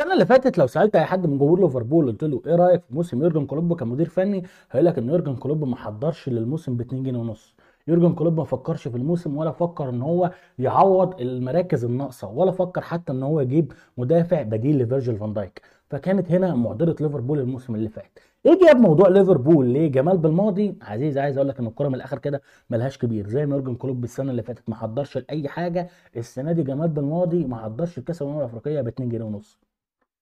السنه اللي فاتت لو سالت اي حد من جمهور ليفربول قلت له ايه رايك في موسم يورجن كلوب كمدير فني هيقول لك ان يورجن كلوب ما حضرش للموسم ب 2 جنيه ونص يورجن كلوب ما فكرش في الموسم ولا فكر ان هو يعوض المراكز الناقصه ولا فكر حتى ان هو يجيب مدافع بديل لفيرجيل فان دايك فكانت هنا معضله ليفربول الموسم اللي فات ايه جاب موضوع ليفربول لجمال بالماضي عزيز عايز اقول لك ان الكره من الاخر كده ملهاش كبير زي ما يورجن كلوب السنه اللي فاتت ما حضرش لاي حاجه السنه دي جمال بالماضي ما حضرش الكاس الافريقيه ب 2 جنيه ونص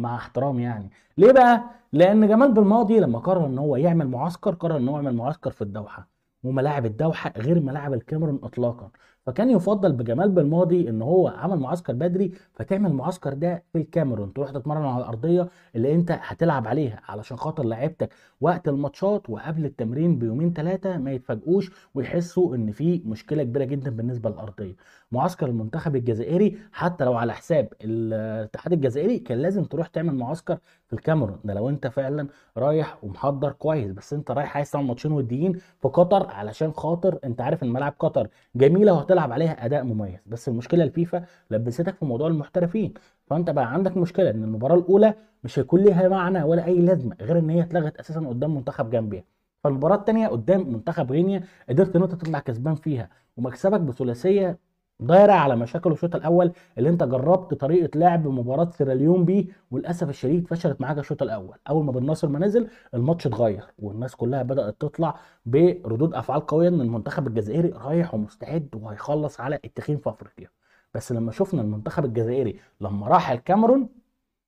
مع احترام يعني ليه بقى لان جمال بالماضي لما قرر ان هو يعمل معسكر قرر ان هو يعمل معسكر في الدوحه وملاعب الدوحه غير ملاعب الكاميرون اطلاقا فكان يفضل بجمال بالماضي ان هو عمل معسكر بدري فتعمل المعسكر ده في الكاميرون تروح تتمرن على الارضيه اللي انت هتلعب عليها علشان خاطر لعيبتك وقت الماتشات وقبل التمرين بيومين ثلاثه ما يتفاجئوش ويحسوا ان في مشكله كبيره جدا بالنسبه للارضيه معسكر المنتخب الجزائري حتى لو على حساب الاتحاد الجزائري كان لازم تروح تعمل معسكر في الكاميرون ده لو انت فعلا رايح ومحضر كويس بس انت رايح عايز تعمل ماتشين وديين في قطر علشان خاطر انت عارف ان ملعب قطر جميله وهتلعب تلعب عليها اداء مميز بس المشكله الفيفا لبستك في موضوع المحترفين فانت بقى عندك مشكله ان المباراه الاولى مش هيكون ليها معنى ولا اي لازمه غير ان هي اتلغت اساسا قدام منتخب جامبيا فالمباراه الثانيه قدام منتخب غينيا قدرت ان انت تطلع كسبان فيها ومكسبك بثلاثيه دايره على مشاكل الشوط الاول اللي انت جربت طريقه لعب مباراه سيراليون بيه وللاسف الشديد فشلت معاك الشوط الاول اول ما بن ناصر ما نزل الماتش اتغير والناس كلها بدات تطلع بردود افعال قويه ان المنتخب الجزائري رايح ومستعد وهيخلص على التخين في افريقيا بس لما شفنا المنتخب الجزائري لما راح الكاميرون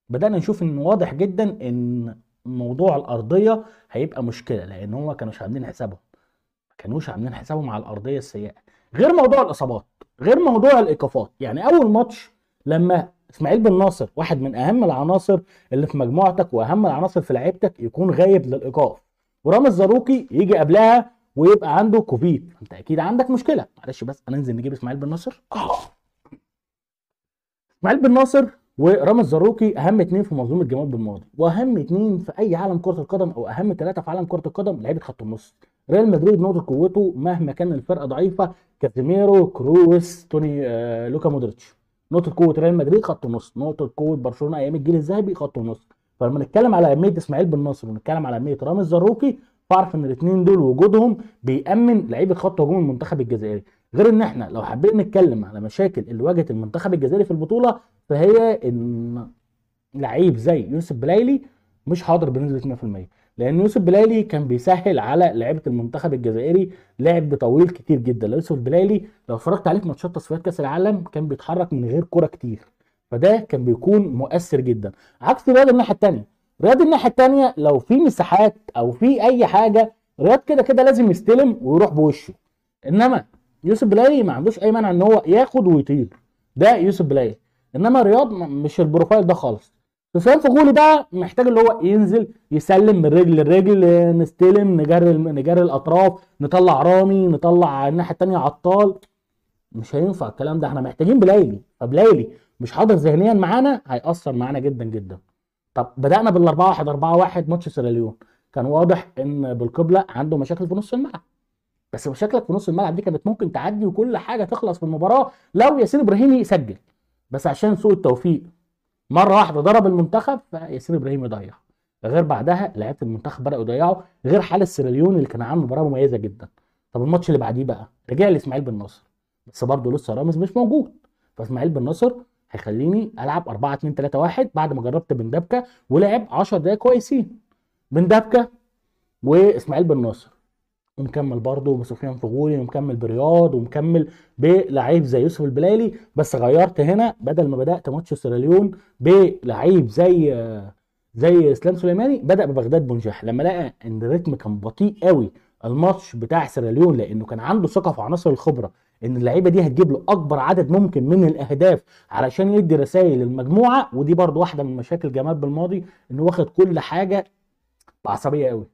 بدانا نشوف ان واضح جدا ان موضوع الارضيه هيبقى مشكله لان هم كانوا عاملين حسابهم ما كانوش عاملين حسابهم على الارضيه السيئه غير موضوع الاصابات غير موضوع الايقافات يعني اول ماتش لما اسماعيل بن ناصر واحد من اهم العناصر اللي في مجموعتك واهم العناصر في لعيبتك يكون غايب للايقاف ورامز زاروكي يجي قبلها ويبقى عنده كوفيد انت اكيد عندك مشكله معلش بس هننزل نجيب اسماعيل بن ناصر آه. اسماعيل بن ناصر ورامز زاروكي اهم اثنين في منظومه جمال بالماضي واهم اثنين في اي عالم كره القدم او اهم ثلاثه في عالم كره القدم لعيبه خط النص ريال مدريد نقطه قوته مهما كان الفرقه ضعيفه كازيميرو كروس توني آه، لوكا مودريتش نقطه قوه ريال مدريد خط النص نقطه قوه برشلونه ايام الجيل الذهبي خط النص فلما نتكلم على اهميه اسماعيل بن نصر ونتكلم على اهميه رامز زاروكي فاعرف ان الاثنين دول وجودهم بيامن لعيبه خط هجوم المنتخب الجزائري غير ان احنا لو حابين نتكلم على مشاكل اللي واجهت المنتخب الجزائري في البطوله فهي ان لعيب زي يوسف بلايلي مش حاضر بنسبه 100% لان يوسف بلايلي كان بيسهل على لعيبه المنتخب الجزائري لعب طويل كتير جدا يوسف بلايلي لو اتفرجت عليه في ماتشات تصفيات كاس العالم كان بيتحرك من غير كوره كتير فده كان بيكون مؤثر جدا عكس رياض الناحيه الثانيه رياض الناحيه الثانيه لو في مساحات او في اي حاجه رياض كده كده لازم يستلم ويروح بوشه انما يوسف بلاي ما عندوش اي مانع ان هو ياخد ويطير ده يوسف بلاي انما رياض مش البروفايل ده خالص فسام فغولي بقى محتاج اللي هو ينزل يسلم من رجل لرجل نستلم نجري نجري الاطراف نطلع رامي نطلع الناحيه الثانيه عطال مش هينفع الكلام ده احنا محتاجين بلايلي فبلايلي مش حاضر ذهنيا معانا هيأثر معانا جدا جدا طب بدأنا بال 4 1 4 1 ماتش سيراليون كان واضح ان بالقبله عنده مشاكل في نص الملعب بس مشاكلك في نص الملعب دي كانت ممكن تعدي وكل حاجه تخلص في المباراه لو ياسين ابراهيم يسجل بس عشان سوء التوفيق مره واحده ضرب المنتخب فياسين ابراهيم يضيع غير بعدها لعيبه المنتخب بداوا يضيعوا غير حاله السيراليون اللي كان عامل مباراه مميزه جدا طب الماتش اللي بعديه بقى رجع لاسماعيل بن نصر بس برضه لسه رامز مش موجود فاسماعيل بن نصر هيخليني العب 4 2 3 1 بعد ما جربت بن دبكه ولعب 10 دقايق كويسين بن دبكه واسماعيل بن ناصر ومكمل برضه بسفيان فغولي ومكمل برياض ومكمل بلعيب زي يوسف البلالي بس غيرت هنا بدل ما بدات ماتش سيراليون بلعيب زي زي اسلام سليماني بدا ببغداد بنجاح لما لقى ان الريتم كان بطيء قوي الماتش بتاع سيراليون لانه كان عنده ثقه في عناصر الخبره ان اللعيبه دي هتجيب له اكبر عدد ممكن من الاهداف علشان يدي رسائل للمجموعه ودي برضو واحده من مشاكل جمال بالماضي انه واخد كل حاجه بعصبيه قوي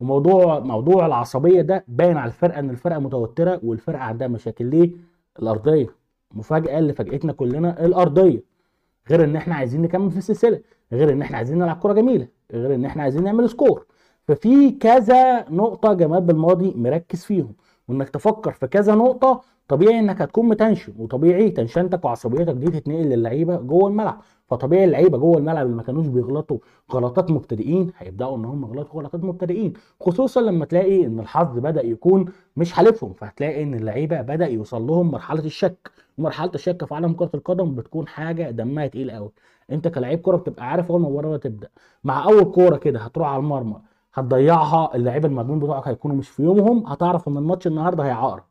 وموضوع موضوع العصبيه ده باين على الفرقه ان الفرقه متوتره والفرقه عندها مشاكل ليه الارضيه مفاجاه اللي فاجئتنا كلنا الارضيه غير ان احنا عايزين نكمل في السلسله غير ان احنا عايزين نلعب كره جميله غير ان احنا عايزين نعمل سكور ففي كذا نقطه جمال بالماضي مركز فيهم وانك تفكر في كذا نقطه طبيعي انك هتكون متنشن وطبيعي تنشنتك وعصبيتك دي تتنقل للعيبه جوه الملعب فطبيعي اللعيبه جوه الملعب اللي ما كانوش بيغلطوا غلطات مبتدئين هيبداوا ان هم يغلطوا غلطات مبتدئين خصوصا لما تلاقي ان الحظ بدا يكون مش حالفهم فهتلاقي ان اللعيبه بدا يوصل لهم مرحله الشك مرحله الشك في عالم كره القدم بتكون حاجه دمها تقيل قوي انت كلاعب كوره بتبقى عارف اول مباراه تبدا مع اول كوره كده هتروح على المرمى هتضيعها اللعيبه المجنون بتوعك هيكونوا مش في يومهم هتعرف ان الماتش النهارده هيعقرب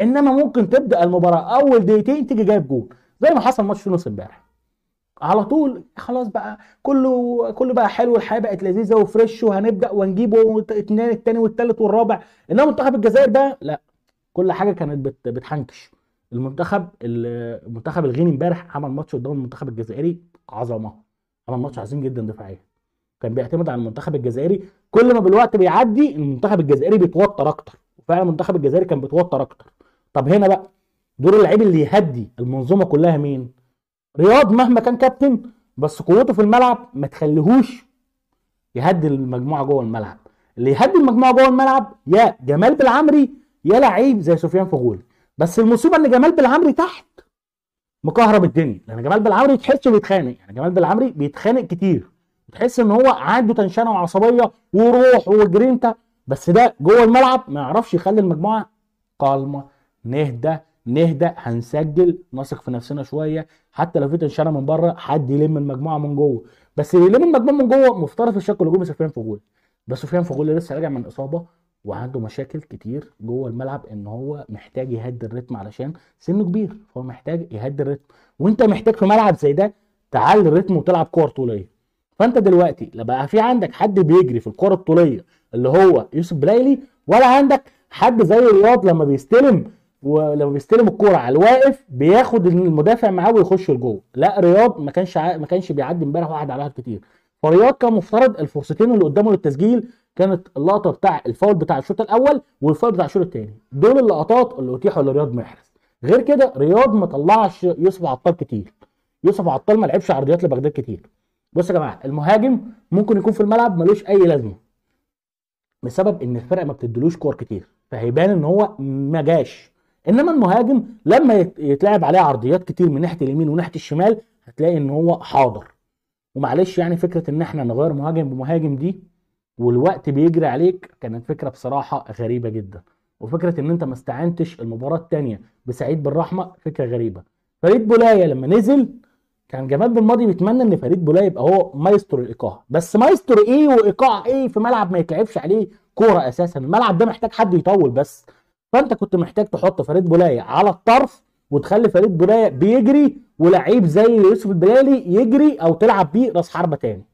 انما ممكن تبدا المباراه اول دقيقتين تيجي جايب جول زي ما حصل ماتش تونس امبارح على طول خلاص بقى كله كله بقى حلو الحياه بقت لذيذه وفريش وهنبدا ونجيب اثنين الثاني والثالث والرابع انما منتخب الجزائر ده لا كل حاجه كانت بت بتحنكش المنتخب المنتخب الغيني امبارح عمل ماتش قدام المنتخب الجزائري عظمه عمل ماتش عظيم جدا دفاعيا كان بيعتمد على المنتخب الجزائري كل ما بالوقت بيعدي المنتخب الجزائري بيتوتر اكتر وفعلا المنتخب الجزائري كان بيتوتر اكتر طب هنا بقى دور اللعيب اللي يهدي المنظومه كلها مين رياض مهما كان كابتن بس قوته في الملعب ما تخليهوش يهدي المجموعه جوه الملعب اللي يهدي المجموعه جوه الملعب يا جمال بالعمري يا لعيب زي سفيان فغولي بس المصيبه ان جمال بالعمري تحت مكهرب الدنيا لان يعني جمال بالعمري تحسه بيتخانق يعني جمال بالعمري بيتخانق كتير تحس ان هو عنده تنشنه وعصبيه وروح وجرينتا بس ده جوه الملعب ما يعرفش يخلي المجموعه قالمه نهدى نهدأ هنسجل نثق في نفسنا شويه حتى لو في تنشانه من بره حد يلم المجموعه من جوه بس اللي يلم المجموعه من جوه مفترض في الشكل الهجومي سفيان فوجول بس سفيان فوجول لسه راجع من اصابه وعنده مشاكل كتير جوه الملعب ان هو محتاج يهدي الريتم علشان سنه كبير فهو محتاج يهدي الريتم وانت محتاج في ملعب زي ده تعلي الريتم وتلعب كور طوليه فانت دلوقتي لا بقى في عندك حد بيجري في الكره الطوليه اللي هو يوسف بلايلي ولا عندك حد زي رياض لما بيستلم ولما بيستلم الكوره على الواقف بياخد المدافع معاه ويخش لجوه لا رياض ما كانش ما كانش بيعدي امبارح واحد على واحد كتير فرياض كان مفترض الفرصتين اللي قدامه للتسجيل كانت اللقطه بتاع الفاول بتاع الشوط الاول والفاول بتاع الشوط الثاني دول اللقطات اللي اتيحوا لرياض محرز غير كده رياض ما طلعش يوسف عطال كتير يوسف عطال ما لعبش عرضيات لبغداد كتير بصوا يا جماعه المهاجم ممكن يكون في الملعب ملوش اي لازمه بسبب ان الفرقه ما بتدلوش كور كتير فهيبان ان هو ما جاش انما المهاجم لما يتلعب عليه عرضيات كتير من ناحيه اليمين وناحيه الشمال هتلاقي ان هو حاضر ومعلش يعني فكره ان احنا نغير مهاجم بمهاجم دي والوقت بيجري عليك كانت فكره بصراحه غريبه جدا وفكره ان انت ما استعنتش المباراه الثانيه بسعيد بالرحمه فكره غريبه فريد بولايه لما نزل كان جمال بالماضي بيتمنى ان فريد بولايه يبقى هو مايسترو الايقاع بس مايسترو ايه وايقاع ايه في ملعب ما يتلعبش عليه كوره اساسا الملعب ده محتاج حد يطول بس فانت كنت محتاج تحط فريد بولايه على الطرف وتخلي فريد بولايه بيجري ولعيب زي يوسف البلالي يجري او تلعب بيه راس حربه تاني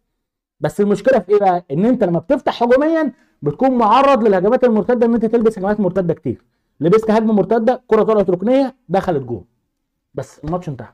بس المشكله في ايه بقى ان انت لما بتفتح هجوميا بتكون معرض للهجمات المرتده ان انت تلبس هجمات مرتده كتير لبست هجمه مرتده كره طلعت ركنيه دخلت جول بس الماتش انتهى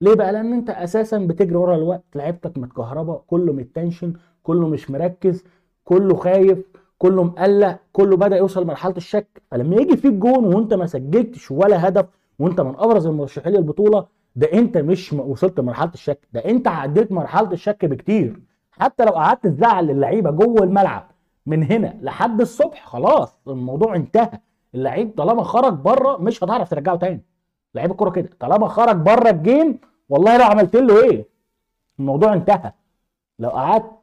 ليه بقى لان انت اساسا بتجري ورا الوقت لعيبتك متكهربه كله متنشن كله مش مركز كله خايف كله مقلق كله بدا يوصل مرحله الشك فلما يجي فيك جون وانت ما سجلتش ولا هدف وانت من ابرز المرشحين للبطوله ده انت مش وصلت لمرحله الشك ده انت عديت مرحله الشك بكتير حتى لو قعدت تزعل اللعيبه جوه الملعب من هنا لحد الصبح خلاص الموضوع انتهى اللعيب طالما خرج بره مش هتعرف ترجعه تاني لعيب الكوره كده طالما خرج بره الجيم والله لو عملت له ايه الموضوع انتهى لو قعدت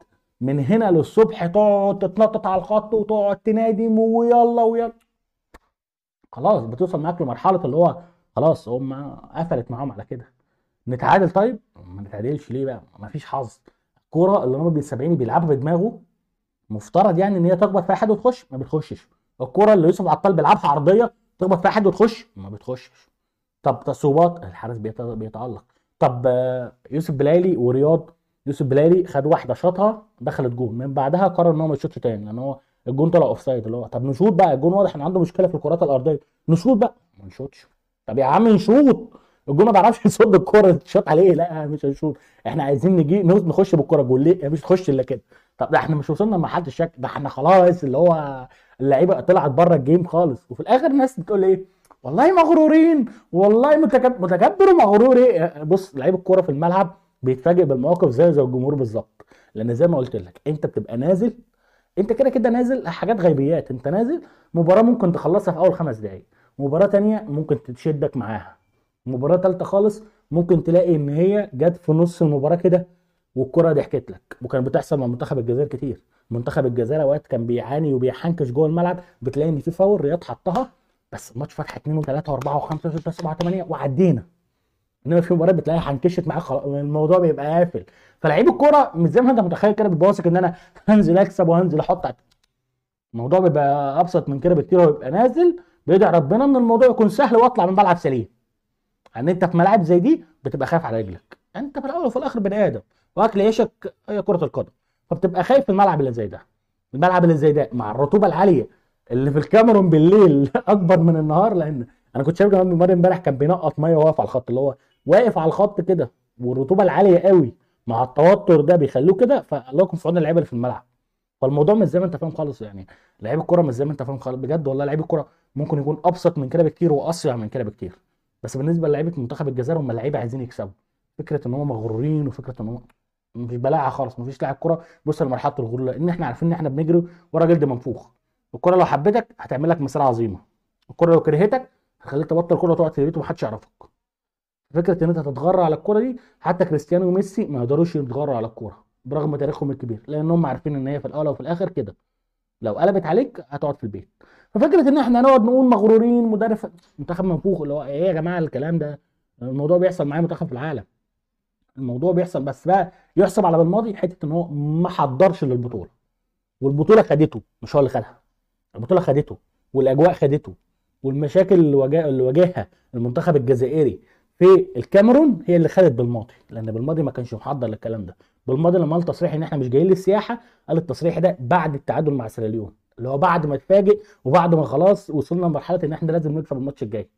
من هنا للصبح تقعد تتنطط على الخط وتقعد تنادي ويلا ويلا خلاص بتوصل معاك لمرحله اللي هو خلاص هم قفلت معاهم على كده نتعادل طيب ما نتعادلش ليه بقى ما فيش حظ الكوره اللي رامي السبعيني بيلعبها بدماغه مفترض يعني ان هي تخبط في حد وتخش ما بتخشش الكوره اللي يوسف عطال بيلعبها عرضيه تخبط في حد وتخش ما بتخشش طب تصوبات الحارس بيتالق طب آه، يوسف بلالي ورياض يوسف بلالي خد واحده شاطها دخلت جون من بعدها قرر ان هو ما يشوطش تاني لان هو الجون طلع اوف سايد اللي هو طب نشوط بقى الجون واضح ان عنده مشكله في الكرات الارضيه نشوط بقى ما نشوطش طب يا عم نشوط الجون ما بيعرفش يصد الكوره تشوط عليه لا مش هنشوط احنا عايزين نجي نخش بالكوره جول ليه مش تخش الا كده طب ده احنا مش وصلنا لمرحله الشك ده احنا خلاص اللي هو اللعيبه طلعت بره الجيم خالص وفي الاخر الناس بتقول ايه والله مغرورين والله متكبر متكبر ومغرور ايه بص لعيب الكوره في الملعب بيتفاجئ بالمواقف زي زي الجمهور بالظبط لان زي ما قلت لك انت بتبقى نازل انت كده كده نازل حاجات غيبيات انت نازل مباراه ممكن تخلصها في اول خمس دقائق مباراه تانية ممكن تشدك معاها مباراه ثالثه خالص ممكن تلاقي ان هي جت في نص المباراه كده والكره ضحكت لك وكانت بتحصل مع منتخب الجزائر كتير منتخب الجزائر اوقات كان بيعاني وبيحنكش جوه الملعب بتلاقي ان في فاول رياض حطها بس الماتش فتح 2 و3 و4 و5 و6 و7 و8 وعدينا انما في مباريات بتلاقيها هنكشت معاك خلاص الموضوع بيبقى قافل فلعيب الكوره مش زي ما انت متخيل كده بيبقى واثق ان انا هنزل اكسب وهنزل احط الموضوع بيبقى ابسط من كده بكتير ويبقى نازل بيدعي ربنا ان الموضوع يكون سهل واطلع من ملعب سليم ان انت في ملاعب زي دي بتبقى خايف على رجلك انت في الاول وفي الاخر بني ادم واكل عيشك هي كره القدم فبتبقى خايف في الملعب اللي زي ده الملعب اللي زي ده مع الرطوبه العاليه اللي في الكاميرون بالليل اكبر من النهار لان انا كنت شايف جمال امبارح كان بينقط ميه وهو على الخط اللي هو واقف على الخط كده والرطوبه العاليه قوي مع التوتر ده بيخلوه كده فالله يكون في عون اللعيبه اللي في الملعب فالموضوع مش زي ما انت فاهم خالص يعني لعيب الكوره مش زي ما انت فاهم خالص بجد والله لعيب الكوره ممكن يكون ابسط من كده بكتير واصيع من كده بكتير بس بالنسبه للعيبه منتخب الجزائر هم لعيبه عايزين يكسبوا فكره ان هم مغرورين وفكره ان هم مش بلاعه خالص مفيش لاعب كوره بيوصل لمرحله الغرور لان احنا عارفين ان احنا بنجري ورا جلد منفوخ الكوره لو حبتك هتعمل لك مسيره عظيمه الكوره لو كرهتك هتخليك تبطل كوره وتقعد في البيت ومحدش يعرفك فكره ان انت تتغرى على الكوره دي حتى كريستيانو وميسي ما يقدروش يتغروا على الكوره برغم تاريخهم الكبير لان هم عارفين ان هي في الاول وفي الاخر كده لو قلبت عليك هتقعد في البيت ففكره ان احنا نقعد نقول مغرورين مدرب منتخب منفوخ اللي هو ايه يا جماعه الكلام ده الموضوع بيحصل معايا منتخب في العالم الموضوع بيحصل بس بقى يحسب على بالماضي حته ان هو ما حضرش للبطوله والبطوله خدته مش هو اللي خدها البطوله خدته والاجواء خدته والمشاكل اللي واجهها المنتخب الجزائري في الكاميرون هي اللي خدت بالماضي لان بالماضي ما كانش محضر للكلام ده بالماضي لما قال تصريح ان احنا مش جايين للسياحه قال التصريح ده بعد التعادل مع سيراليون اللي هو بعد ما اتفاجئ وبعد ما خلاص وصلنا لمرحله ان احنا لازم نكسب الماتش الجاي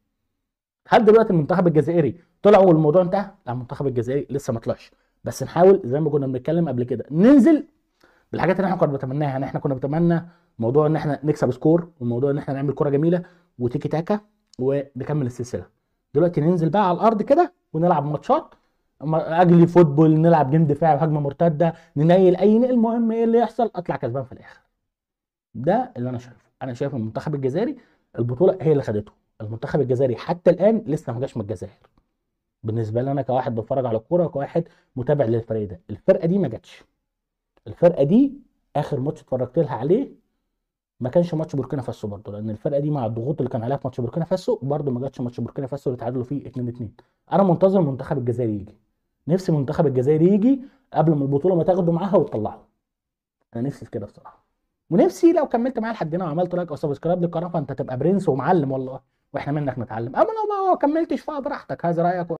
هل دلوقتي المنتخب الجزائري طلع والموضوع انتهى لا المنتخب الجزائري لسه ما طلعش بس نحاول زي ما كنا بنتكلم قبل كده ننزل بالحاجات اللي احنا كنا بنتمناها يعني احنا كنا بنتمنى موضوع ان احنا نكسب سكور وموضوع ان احنا نعمل كره جميله وتيكي تاكا ونكمل السلسله دلوقتي ننزل بقى على الارض كده ونلعب ماتشات اجلي فوتبول نلعب جيم دفاعي وهجمه مرتده ننيل اي نقل المهم ايه اللي يحصل اطلع كسبان في الاخر ده اللي انا شايفه انا شايف المنتخب الجزائري البطوله هي اللي خدته المنتخب الجزائري حتى الان لسه ما جاش من الجزائر بالنسبه لي انا كواحد بتفرج على الكوره وكواحد متابع للفريق ده الفرقه دي ما جاتش الفرقه دي اخر ماتش اتفرجت لها عليه ما كانش ماتش بوركينا فاسو برضه لان الفرقه دي مع الضغوط اللي كان عليها في ماتش بوركينا فاسو برضه ما جاتش ماتش بوركينا فاسو اللي تعادلوا فيه 2 2 انا منتظر منتخب الجزائر يجي نفسي منتخب الجزائر يجي قبل ما البطوله ما تاخده معاها وتطلعه انا نفسي في كده بصراحه ونفسي لو كملت معايا لحد هنا وعملت لايك او سبسكرايب للقناه فانت تبقى برنس ومعلم والله واحنا منك نتعلم اما لو ما كملتش فبراحتك هذا رايك